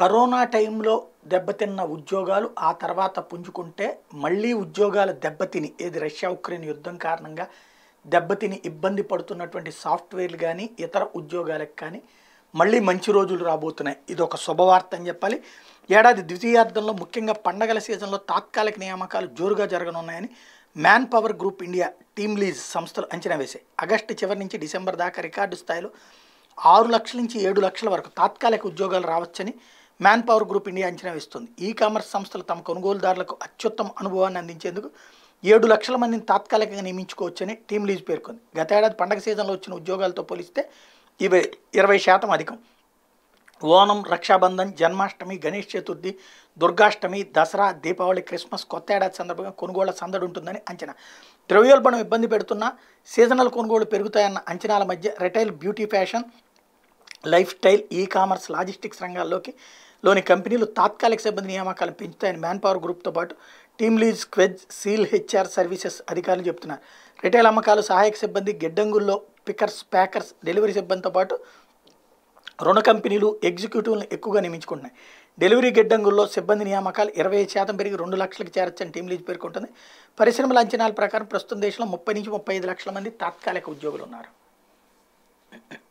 corona టైంలో దెబ్బతిన్న ఉద్యోగాలు ఆ తర్వాత పుంజుకుంటే మళ్ళీ ఉద్యోగాలు దెబ్బతిని ఏది రష్యా ఉక్రెయిన్ యుద్ధం కారణంగా దెబ్బతిని ఇబ్బంది పడుతున్నటువంటి సాఫ్ట్వేర్లు కానీ ఇతర ఉద్యోగాలకు కానీ మళ్ళీ మంచి రోజులు రాబోతున్నాయి ఇది ఒక శుభవార్త అని చెప్పాలి ఏడాది ద్వితీయార్థంలో ముఖ్యంగా పండగల సీజన్లో తాత్కాలిక నియామకాలు జోరుగా జరగనున్నాయని Manpower Group India TeamLease సంస్థలు అంచనా వేశాయి ఆగస్టు చివరి నుంచి డిసెంబర్ దాకా రికార్డు స్థాయిలో ఆరు లక్షల నుంచి ఏడు లక్షల వరకు తాత్కాలిక ఉద్యోగాలు రావచ్చని మ్యాన్ పవర్ గ్రూప్ ఇండియా అంచనా వేస్తుంది ఈ కామర్స్ సంస్థలు తమ కొనుగోలుదారులకు అత్యుత్తమ అనుభవాన్ని అందించేందుకు ఏడు లక్షల మందిని తాత్కాలికంగా నియమించుకోవచ్చని టీమ్ లీజ్ పేర్కొంది గత ఏడాది పండగ సీజన్లో వచ్చిన ఉద్యోగాలతో పోలిస్తే ఇవి ఇరవై శాతం అధికం ఓనం రక్షాబంధన్ జన్మాష్టమి గణేష్ చతుర్థి దుర్గాష్టమి దసరా దీపావళి క్రిస్మస్ కొత్త ఏడాది సందర్భంగా కొనుగోళ్ల సందడి ఉంటుందని అంచనా ద్రవ్యోల్బణం ఇబ్బంది పెడుతున్న సీజనల్ కొనుగోళ్లు పెరుగుతాయన్న అంచనాల మధ్య retail beauty fashion lifestyle e commerce logistics రంగాల్లోకి లోని కంపెనీలు తాత్కాలిక సిబ్బంది నియామకాలను పెంచుతాయని మ్యాన్ పవర్ గ్రూప్తో పాటు TeamLease Quess CIEL HR services అధికారులు చెప్తున్నారు రిటైల్ అమ్మకాలు సహాయక సిబ్బంది గిడ్డంగుల్లో పికర్స్ ప్యాకర్స్ డెలివరీ సిబ్బందితో పాటు రుణ కంపెనీలు ఎగ్జిక్యూటివ్లను ఎక్కువగా నియమించుకుంటున్నాయి డెలివరీ గిడ్డంగుల్లో సిబ్బంది నియామకాలు ఇరవై శాతం పెరిగి రెండు లక్షలకు చేరొచ్చని టీం లీజ్ పేర్కొంటుంది పరిశ్రమల అంచనాల ప్రకారం ప్రస్తుతం దేశంలో ముప్పై నుంచి ముప్పై ఐదు లక్షల మంది తాత్కాలిక ఉద్యోగులు ఉన్నారు